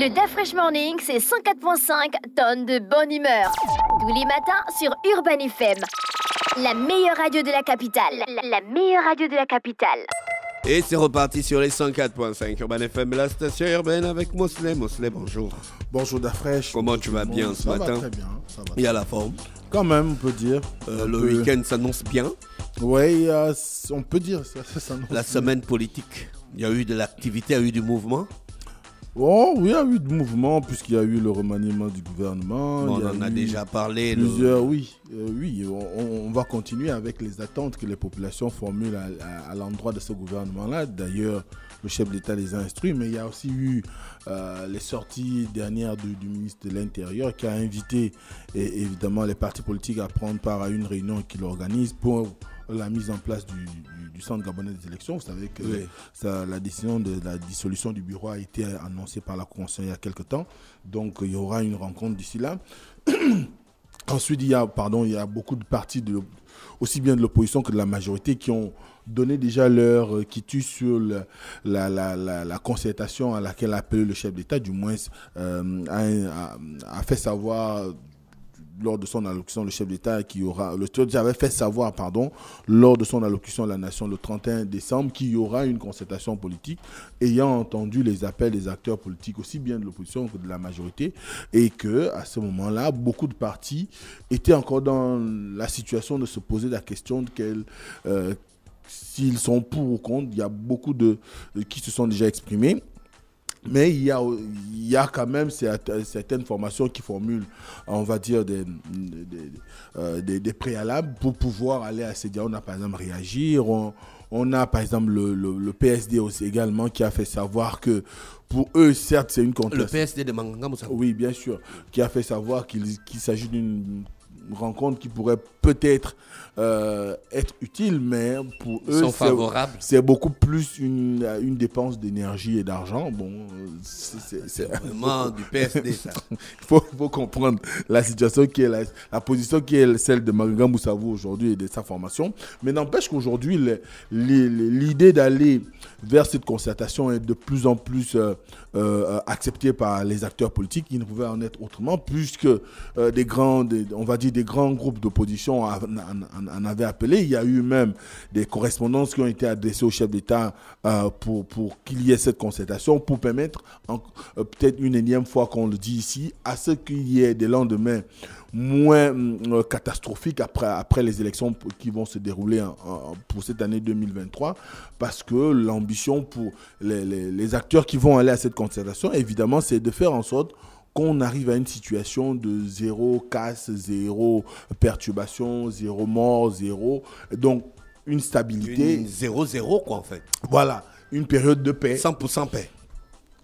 Le Dafresh Morning, c'est 104.5 tonnes de bonne humeur. Tous les matins sur Urban FM. La meilleure radio de la capitale. La, meilleure radio de la capitale. Et c'est reparti sur les 104.5 Urban FM, la station urbaine avec Mosley. Mosley, bonjour. Bonjour Dafresh. Comment tu vas bien ce matin très bien. Ça va. Il y a la forme. Quand même, on peut dire. Euh, le week-end s'annonce bien. Oui, euh, on peut dire ça, ça La semaine politique. Il y a eu de l'activité, il y a eu du mouvement oui, oh, il y a eu de mouvement puisqu'il y a eu le remaniement du gouvernement. on en a déjà parlé. Plusieurs, oui. Euh, oui, on, va continuer avec les attentes que les populations formulent à, l'endroit de ce gouvernement-là. D'ailleurs, le chef d'État les a instruits, mais il y a aussi eu euh, les sorties dernières du, ministre de l'Intérieur qui a invité évidemment les partis politiques à prendre part à une réunion qu'il organise pour la mise en place du, Centre gabonais des élections. Vous savez que la décision de la dissolution du bureau a été annoncée par la Convention il y a quelque temps. Donc il y aura une rencontre d'ici là. Ensuite, il y a, pardon, il y beaucoup de partis, de, aussi bien de l'opposition que de la majorité, qui ont donné déjà leur euh, quitus sur la, concertation à laquelle a appelé le chef d'État, du moins euh, a fait savoir lors de son allocution, le chef d'État qui aura, le avait fait savoir, pardon, lors de son allocution à la Nation le 31 décembre, qu'il y aura une concertation politique, ayant entendu les appels des acteurs politiques, aussi bien de l'opposition que de la majorité, et que à ce moment-là, beaucoup de partis étaient encore dans la situation de se poser la question de euh, s'ils sont pour ou contre, il y a beaucoup de euh, qui se sont déjà exprimés mais il y a, il y quand même certaines formations qui formulent, on va dire, des, des, euh, préalables pour pouvoir aller à ces On a par exemple réagir, on, a par exemple le, PSD aussi également qui a fait savoir que pour eux, certes, c'est une contestation. Le PSD de Manganga Oui, bien sûr, qui a fait savoir qu'il s'agit d'une rencontre qui pourrait peut-être euh, être utile, mais pour eux, c'est beaucoup plus une, dépense d'énergie et d'argent. Bon, c'est vraiment du PSD, ça. Il faut, comprendre la situation qui est la, position qui est celle de Maguga Moussavou aujourd'hui et de sa formation. Mais n'empêche qu'aujourd'hui, l'idée d'aller vers cette concertation est de plus en plus euh, euh, acceptée par les acteurs politiques. qui ne pouvaient en être autrement, puisque des grandes, on va dire, des grands groupes d'opposition en, avaient appelé. Il y a eu même des correspondances qui ont été adressées au chef d'État euh, pour, pour qu'il y ait cette concertation, pour permettre, euh, peut-être une énième fois qu'on le dit ici, à ce qu'il y ait des lendemains moins mm, euh, catastrophiques après, après les élections qui vont se dérouler pour cette année 2023, parce que l'ambition pour les, les acteurs qui vont aller à cette concertation, évidemment, c'est de faire en sorte qu'on arrive à une situation de zéro casse, zéro perturbation, zéro mort, zéro. Donc, une stabilité. Zéro, zéro, quoi, en fait. Voilà, une période de paix. 100% paix.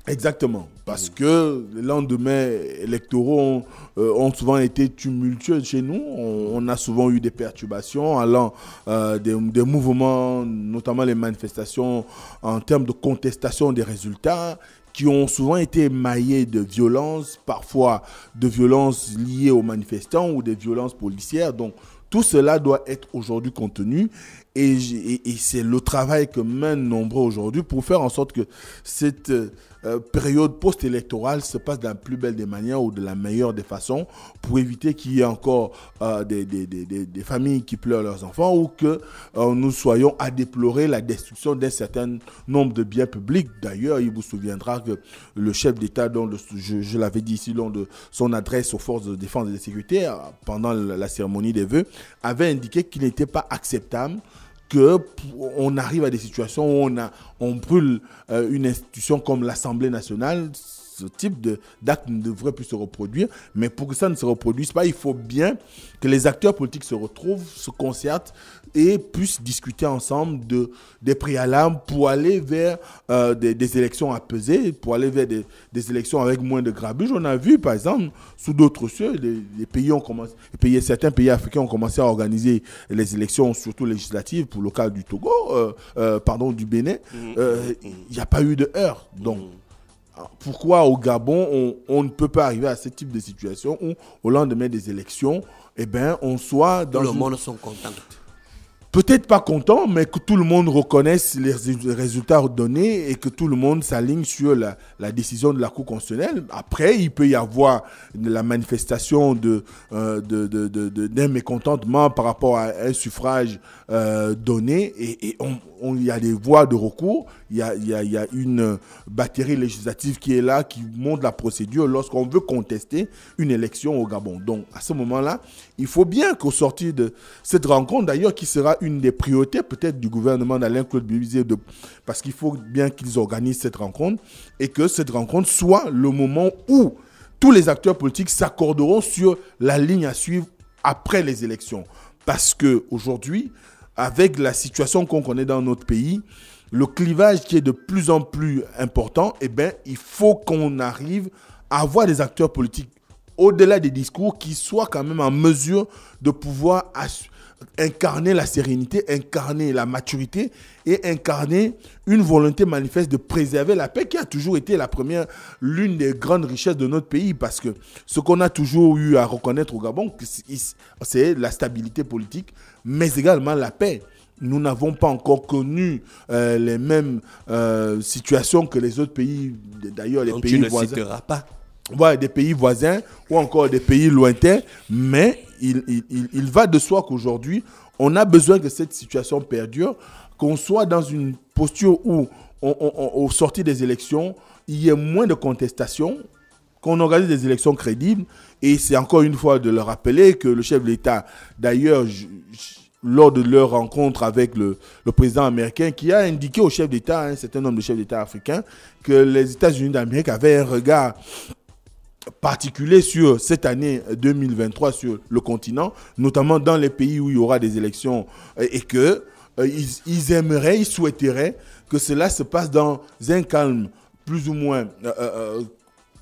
Exactement, parce mmh. que les lendemains électoraux euh, ont, souvent été tumultueux chez nous. On, a souvent eu des perturbations allant euh, des, des, mouvements, notamment les manifestations en termes de contestation des résultats, qui ont souvent été maillés de violences, parfois de violences liées aux manifestants ou des violences policières. Donc tout cela doit être aujourd'hui contenu et, c'est le travail que mènent nombreux aujourd'hui pour faire en sorte que cette euh, euh, période post-électorale se passe de la plus belle des manières ou de la meilleure des façons pour éviter qu'il y ait encore euh, des, familles qui pleurent leurs enfants ou que nous soyons à déplorer la destruction d'un certain nombre de biens publics. D'ailleurs, il vous souviendra que le chef d'État, dont je, je l'avais dit ici lors de son adresse aux forces de défense et de sécurité pendant la cérémonie des vœux, avait indiqué qu'il n'était pas acceptable que on arrive à des situations où on, a, on brûle euh, une institution comme l'Assemblée nationale ce type d'acte ne devrait plus se reproduire. Mais pour que ça ne se reproduise pas, il faut bien que les acteurs politiques se retrouvent, se concertent et puissent discuter ensemble de, des préalables pour aller vers euh, des, élections apaisées, pour aller vers des, élections avec moins de grabuge. On a vu, par exemple, sous d'autres cieux, les, pays ont commencé, certains pays africains ont commencé à organiser les élections, surtout législatives, pour le cas du Togo, euh, euh, pardon, du Bénin. Mmh. Il n'y a pas eu de heurts. Donc, mmh pourquoi au Gabon, on, ne peut pas arriver à ce type de situation où, au lendemain des élections, eh ben, on soit dans... le monde sont contents peut-être pas content, mais que tout le monde reconnaisse les résultats donnés et que tout le monde s'aligne sur la, décision de la Cour constitutionnelle. Après, il peut y avoir la manifestation euh, d'un de, mécontentement par rapport à un suffrage euh, donné et, on, il y a des voies de recours, il y, a, une batterie législative qui est là, qui montre la procédure lorsqu'on veut contester une élection au Gabon. Donc, à ce moment-là, il faut bien qu'au sortir de cette rencontre, d'ailleurs, qui sera une des priorités peut-être du gouvernement d'Alain Claude Bébizier de, parce qu'il faut bien qu'ils organisent cette rencontre et que cette rencontre soit le moment où tous les acteurs politiques s'accorderont sur la ligne à suivre après les élections. Parce que aujourd'hui, avec la situation qu'on connaît dans notre pays, le clivage qui est de plus en plus important, eh ben, il faut qu'on arrive à avoir des acteurs politiques au-delà des discours qui soient quand même en mesure de pouvoir incarner la sérénité, incarner la maturité et incarner une volonté manifeste de préserver la paix qui a toujours été la première, l'une des grandes richesses de notre pays parce que ce qu'on a toujours eu à reconnaître au Gabon, c'est la stabilité politique, mais également la paix. Nous n'avons pas encore connu euh, les mêmes euh, situations que les autres pays, d'ailleurs les pays ne voisins. pas. Ouais, des pays voisins ou encore des pays lointains, mais il, va de soi qu'aujourd'hui, on a besoin que cette situation perdure, qu'on soit dans une posture où, au sorti des élections, il y ait moins de contestations, qu'on organise des élections crédibles. Et c'est encore une fois de le rappeler que le chef d'État, d'ailleurs, lors de leur rencontre avec le, président américain, qui a indiqué au chef d'État, un certain nombre de chefs d'État africains, que les États-Unis d'Amérique avaient un regard particulier sur cette année 2023 sur le continent, notamment dans les pays où il y aura des élections, euh, et que euh, ils, aimeraient, ils souhaiteraient que cela se passe dans un calme plus ou moins euh,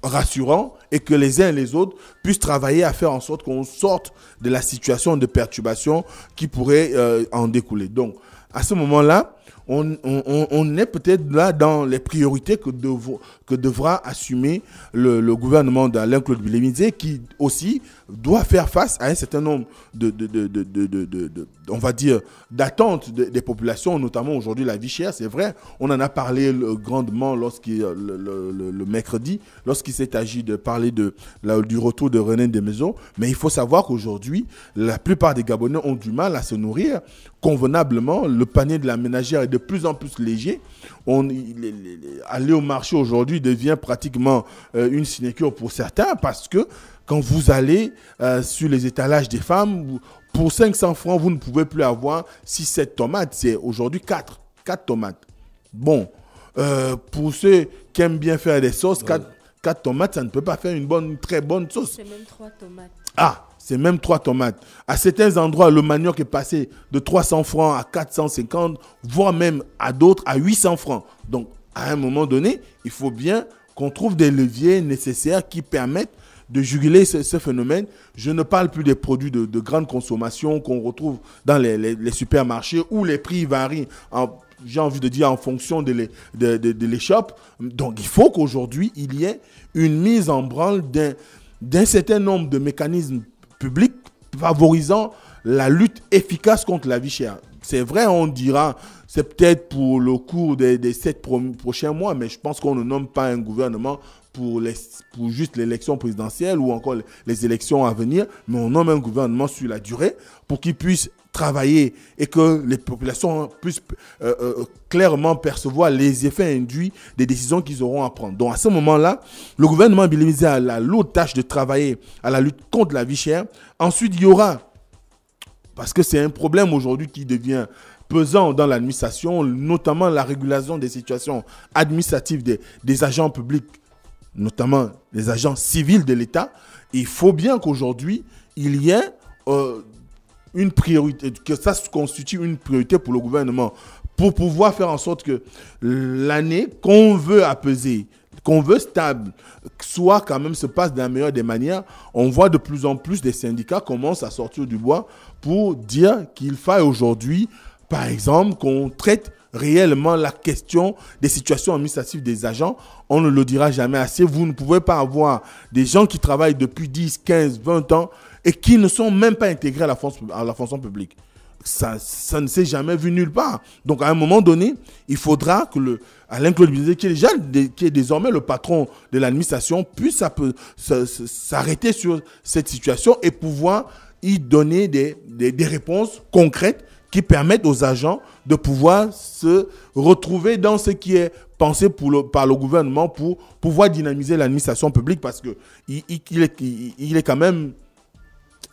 rassurant et que les uns et les autres puissent travailler à faire en sorte qu'on sorte de la situation de perturbation qui pourrait en découler. Donc, à ce moment-là, on, est peut-être là dans les priorités que, devra assumer le, gouvernement d'Alain-Claude Bilémizé, qui aussi doit faire face à un certain nombre de, on va dire, d'attentes des populations, notamment aujourd'hui la vie chère, c'est vrai. On en a parlé euh, grandement lorsqu'il, euh, le, mercredi, lorsqu'il s'est agi de parler de, du retour de René maisons Mais il faut savoir qu'aujourd'hui, la plupart des Gabonais ont du mal à se nourrir convenablement. Le panier de la ménagère de plus en plus léger. On, aller au marché aujourd'hui devient pratiquement euh, une sinecure pour certains parce que quand vous allez euh, sur les étalages des femmes, pour 500 francs, vous ne pouvez plus avoir 6-7 tomates. C'est aujourd'hui 4. 4 tomates. Bon, euh, pour ceux qui aiment bien faire des sauces, 4, 4 tomates, ça ne peut pas faire une bonne, très bonne sauce. C'est même 3 tomates. Ah, c'est même trois tomates. À certains endroits, le manioc est passé de 300 francs à 450, voire même à d'autres à 800 francs. Donc, à un moment donné, il faut bien qu'on trouve des leviers nécessaires qui permettent de juguler ce, phénomène. Je ne parle plus des produits de, grande consommation qu'on retrouve dans les, les supermarchés où les prix varient en j'ai envie de dire, en fonction de l'échoppe. De, de, Donc il faut qu'aujourd'hui, il y ait une mise en branle d'un certain nombre de mécanismes publics favorisant la lutte efficace contre la vie chère. C'est vrai, on dira, c'est peut-être pour le cours des, sept prochains mois, mais je pense qu'on ne nomme pas un gouvernement pour, les, pour juste l'élection présidentielle ou encore les élections à venir, mais on nomme un gouvernement sur la durée pour qu'il puisse travailler et que les populations puissent euh, euh, clairement percevoir les effets induits des décisions qu'ils auront à prendre. Donc à ce moment-là, le gouvernement bilimisé a la lourde tâche de travailler à la lutte contre la vie chère. Ensuite, il y aura, parce que c'est un problème aujourd'hui qui devient pesant dans l'administration, notamment la régulation des situations administratives des, agents publics, notamment les agents civils de l'État, il faut bien qu'aujourd'hui, il y ait euh, une priorité, que ça se constitue une priorité pour le gouvernement, pour pouvoir faire en sorte que l'année qu'on veut apaiser, qu'on veut stable, soit quand même se passe d'une meilleur meilleure des manières, on voit de plus en plus des syndicats commencent à sortir du bois pour dire qu'il faille aujourd'hui, par exemple, qu'on traite réellement la question des situations administratives des agents. On ne le dira jamais assez. Vous ne pouvez pas avoir des gens qui travaillent depuis 10, 15, 20 ans et qui ne sont même pas intégrés à la, à la fonction publique. Ça, ça ne s'est jamais vu nulle part. Donc, à un moment donné, il faudra que le, Alain Claude Bizet, qui est, déjà, qui est désormais le patron de l'administration, puisse s'arrêter sur cette situation et pouvoir y donner des, réponses concrètes qui permettent aux agents de pouvoir se retrouver dans ce qui est pensé par le gouvernement pour pouvoir dynamiser l'administration publique parce que il, est, quand même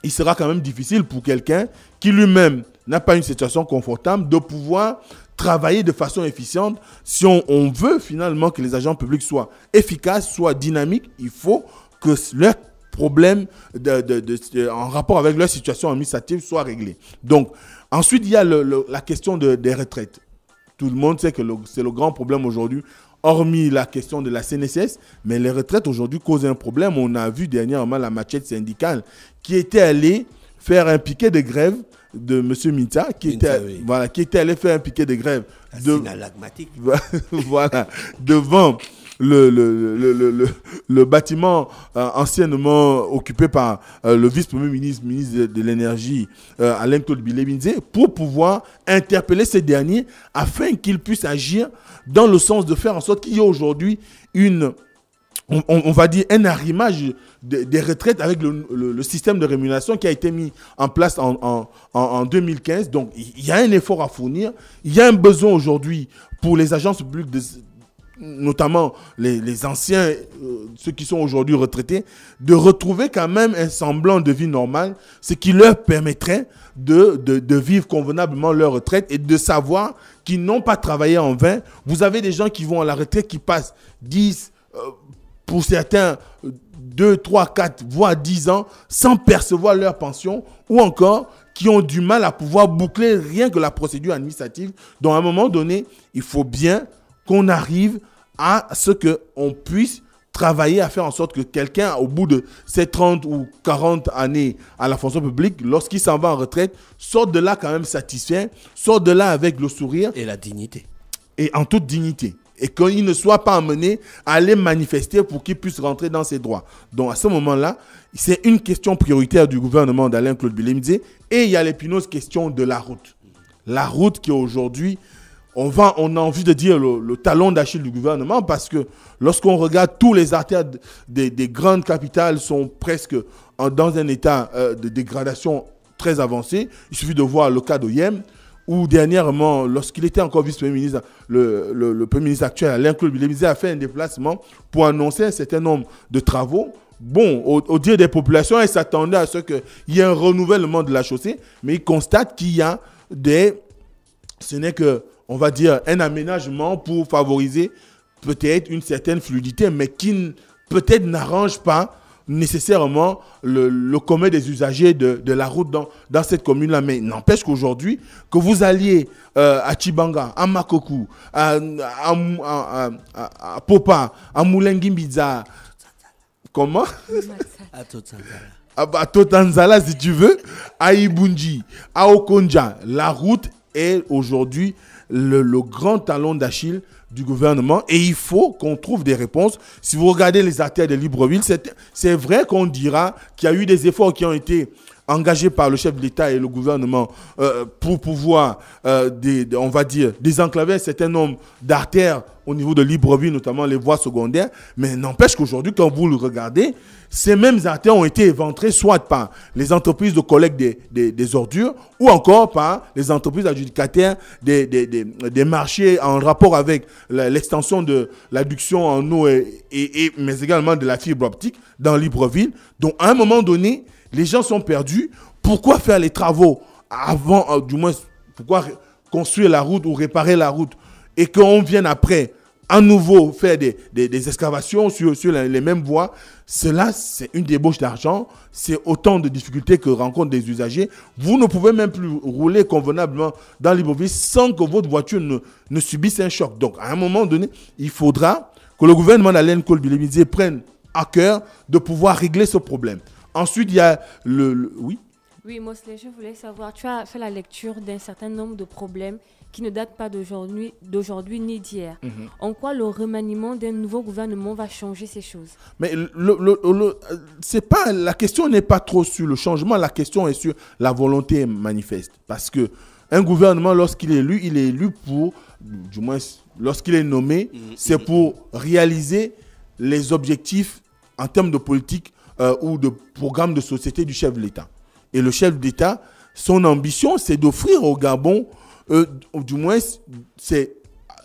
il sera quand même difficile pour quelqu'un qui lui-même n'a pas une situation confortable de pouvoir travailler de façon efficiente. Si on, veut finalement que les agents publics soient efficaces, soient dynamiques, il faut que leurs problèmes en rapport avec leur situation administrative soient réglés. Donc, ensuite, il y a la question des retraites. Tout le monde sait que c'est le grand problème aujourd'hui hormis la question de la CNSS, mais les retraites aujourd'hui causent un problème. On a vu dernièrement la machette syndicale qui était allée faire un piquet de grève de M. Mita, qui était, voilà, qui était allé faire un piquet de grève. De, voilà, devant le, le, le, le bâtiment euh, anciennement occupé par euh, le vice-premier ministre, ministre de, l'énergie, euh, Alain Claude Bilebinze, pour pouvoir interpeller ces derniers afin qu'ils puissent agir dans le sens de faire en sorte qu'il y ait aujourd'hui une on, va dire un arrimage des, retraites avec le, le, système de rémunération qui a été mis en place en, en, en 2015. Donc, il y a un effort à fournir. Il y a un besoin aujourd'hui pour les agences publiques de, notamment les, anciens, euh, ceux qui sont aujourd'hui retraités, de retrouver quand même un semblant de vie normale, ce qui leur permettrait de, vivre convenablement leur retraite et de savoir qu'ils n'ont pas travaillé en vain. Vous avez des gens qui vont à la retraite, qui passent 10, euh, pour certains, 2, 3, 4, voire 10 ans sans percevoir leur pension ou encore qui ont du mal à pouvoir boucler rien que la procédure administrative. Donc à un moment donné, il faut bien qu'on arrive à ce qu'on puisse travailler à faire en sorte que quelqu'un, au bout de ses 30 ou 40 années à la fonction publique, lorsqu'il s'en va en retraite, sorte de là quand même satisfait, sorte de là avec le sourire. Et la dignité. Et en toute dignité. Et qu'il ne soit pas amené à aller manifester pour qu'il puisse rentrer dans ses droits. Donc à ce moment-là, c'est une question prioritaire du gouvernement d'Alain Claude Bilimdé. Et il y a l'épineuse question de la route. La route qui aujourd'hui on, va, on a envie de dire le, talon d'Achille du gouvernement parce que lorsqu'on regarde tous les artères des, grandes capitales sont presque dans un état euh, de dégradation très avancé. Il suffit de voir le cas d'Oyem où dernièrement, lorsqu'il était encore vice-premier ministre, le, premier ministre actuel, Alain Claude a fait un déplacement pour annoncer un certain nombre de travaux. Bon, au, dire des populations, elles s'attendaient à ce qu'il y ait un renouvellement de la chaussée, mais ils constatent qu'il y a des... Ce n'est que on va dire, un aménagement pour favoriser peut-être une certaine fluidité, mais qui peut-être n'arrange pas nécessairement le, le, commun des usagers de, la route dans, cette commune-là. Mais n'empêche qu'aujourd'hui, que vous alliez euh, à Chibanga, à Makoku, à, à, Popa, à Moulenguimbiza, comment À Totanzala. À si tu veux, à Ibundji, à Okonja, la route est aujourd'hui le, grand talon d'Achille du gouvernement et il faut qu'on trouve des réponses. Si vous regardez les artères de Libreville, c'est vrai qu'on dira qu'il y a eu des efforts qui ont été engagé par le chef de l'État et le gouvernement euh, pour pouvoir, euh, on va dire, désenclaver un certain nombre d'artères au niveau de Libreville, notamment les voies secondaires. Mais n'empêche qu'aujourd'hui, quand vous le regardez, ces mêmes artères ont été éventrées soit par les entreprises de collecte des, ordures ou encore par les entreprises adjudicataires des, marchés en rapport avec l'extension de l'adduction en eau et, mais également de la fibre optique dans Libreville. Donc, à un moment donné, les gens sont perdus. Pourquoi faire les travaux avant, euh, du moins, pourquoi construire la route ou réparer la route et qu'on vienne après à nouveau faire des, excavations sur, les, mêmes voies, cela, c'est une débauche d'argent, c'est autant de difficultés que rencontrent des usagers. Vous ne pouvez même plus rouler convenablement dans l'Ibovie sans que votre voiture ne, subisse un choc. Donc, à un moment donné, il faudra que le gouvernement d'Alain Kolbilimidier prenne à cœur de pouvoir régler ce problème. Ensuite, il y a le, oui. Oui, Mosley, je voulais savoir, tu as fait la lecture d'un certain nombre de problèmes qui ne datent pas d'aujourd'hui, ni d'hier. Mhm. En quoi le remaniement d'un nouveau gouvernement va changer ces choses Mais le, c'est pas, la question n'est pas trop sur le changement, la question est sur la volonté manifeste. Parce que un gouvernement, lorsqu'il est élu, il est élu pour, du moins lorsqu'il est nommé, mhm. c'est pour réaliser les objectifs en termes de politique euh, ou de programme de société du chef de l'État. Et le chef d'État, son ambition, c'est d'offrir au Gabon, euh, du moins, c'est,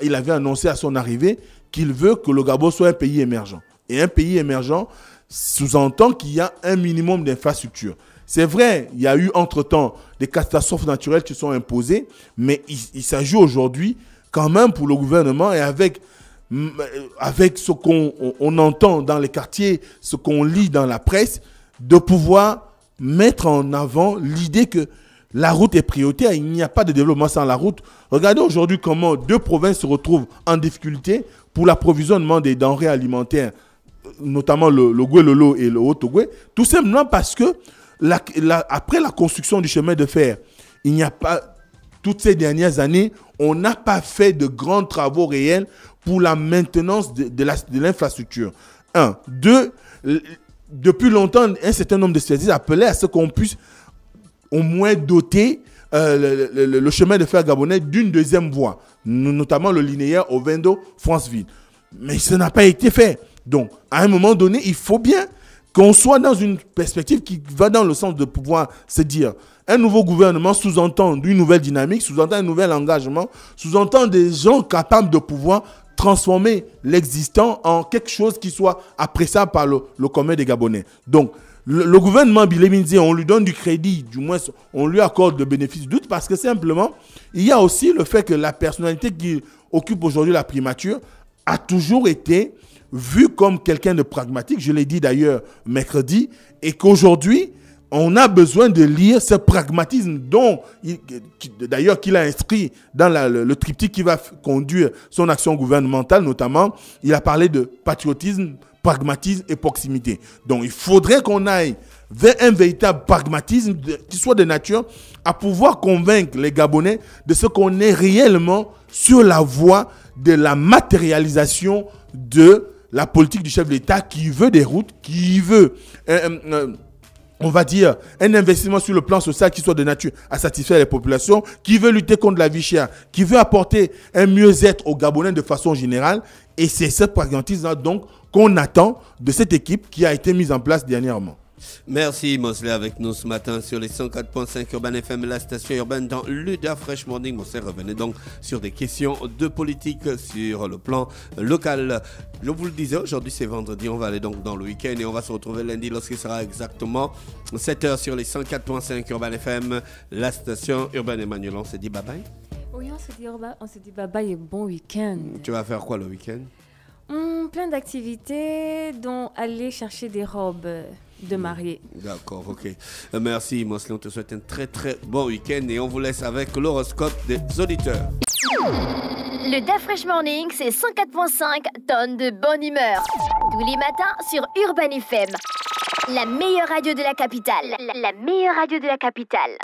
il avait annoncé à son arrivée qu'il veut que le Gabon soit un pays émergent. Et un pays émergent sous-entend qu'il y a un minimum d'infrastructures. C'est vrai, il y a eu entre-temps des catastrophes naturelles qui sont imposées, mais il s'agit aujourd'hui quand même pour le gouvernement et avec euh, avec ce qu'on on entend dans les quartiers, ce qu'on lit dans la presse, de pouvoir mettre en avant l'idée que la route est prioritaire, il n'y a pas de développement sans la route. Regardez aujourd'hui comment deux provinces se retrouvent en difficulté pour l'approvisionnement des denrées alimentaires, notamment le, le Lolo et le Haut-Ogoué, tout simplement parce que après la construction du chemin de fer, il n'y a pas, toutes ces dernières années, on n'a pas fait de grands travaux réels pour la maintenance de, de l'infrastructure. Un. Deux, depuis longtemps, un certain nombre de services appelaient à ce qu'on puisse au moins doter euh, le, chemin de fer gabonais d'une deuxième voie, notamment le linéaire Ovendo-Franceville. Mais ça n'a pas été fait. Donc, à un moment donné, il faut bien qu'on soit dans une perspective qui va dans le sens de pouvoir se dire, un nouveau gouvernement sous-entend une nouvelle dynamique, sous-entend un nouvel engagement, sous-entend des gens capables de pouvoir transformer l'existant en quelque chose qui soit appréciable par le, le commun des Gabonais. Donc, le, gouvernement dit on lui donne du crédit, du moins on lui accorde le bénéfice du doute parce que simplement, il y a aussi le fait que la personnalité qui occupe aujourd'hui la primature a toujours été vue comme quelqu'un de pragmatique, je l'ai dit d'ailleurs mercredi, et qu'aujourd'hui, on a besoin de lire ce pragmatisme dont, d'ailleurs, qu'il a inscrit dans le, triptyque qui va conduire son action gouvernementale, notamment, il a parlé de patriotisme, pragmatisme et proximité. Donc, il faudrait qu'on aille vers un véritable pragmatisme qui soit de nature à pouvoir convaincre les Gabonais de ce qu'on est réellement sur la voie de la matérialisation de la politique du chef d'État qui veut des routes, qui veut... Euh, euh, on va dire, un investissement sur le plan social qui soit de nature à satisfaire les populations, qui veut lutter contre la vie chère, qui veut apporter un mieux-être aux Gabonais de façon générale. Et c'est cette pragmatisme donc qu'on attend de cette équipe qui a été mise en place dernièrement. Merci Mosley avec nous ce matin sur les 104.5 Urban FM, la station urbaine dans Luda Fresh Morning. Mosley revenait donc sur des questions de politique sur le plan local. Je vous le disais, aujourd'hui c'est vendredi, on va aller donc dans le week-end et on va se retrouver lundi lorsqu'il sera exactement 7h sur les 104.5 Urban FM, la station urbaine. Emmanuel, on s'est dit bye bye Oui, on s'est dit, se dit bye bye et bon week-end. Mm, tu vas faire quoi le week-end mm, Plein d'activités dont aller chercher des robes de marier. D'accord, ok. Euh, merci, Mosley. On te souhaite un très très bon week-end et on vous laisse avec l'horoscope des auditeurs. Le Fresh Morning, c'est 104.5 tonnes de bonne humeur. Tous les matins sur Urban FM. La meilleure radio de la capitale. La meilleure radio de la capitale.